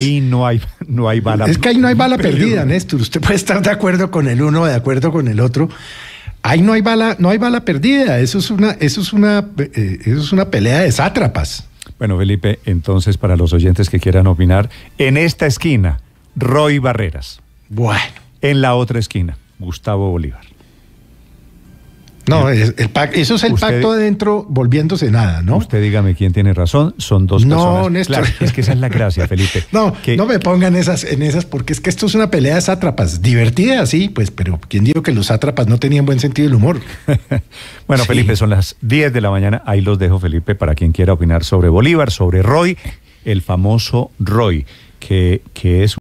Y no hay, no hay bala. Es que ahí no hay bala perdida, Néstor. Usted puede estar de acuerdo con el uno, de acuerdo con el otro. Ahí no hay bala, no hay bala perdida. Eso es una, eso es una, eh, eso es una pelea de sátrapas. Bueno, Felipe, entonces para los oyentes que quieran opinar, en esta esquina, Roy Barreras. Bueno. En la otra esquina, Gustavo Bolívar. No, el pacto eso es el pacto adentro volviéndose nada, ¿no? Usted dígame quién tiene razón, son dos no, Néstor. es que esa es la gracia, Felipe. no, no me pongan esas, en esas, porque es que esto es una pelea de sátrapas. Divertida, sí, pues, pero ¿quién dijo que los sátrapas no tenían buen sentido del humor? bueno, Felipe, son las 10 de la mañana. Ahí los dejo, Felipe, para quien quiera opinar sobre Bolívar, sobre Roy, el famoso Roy, que, que es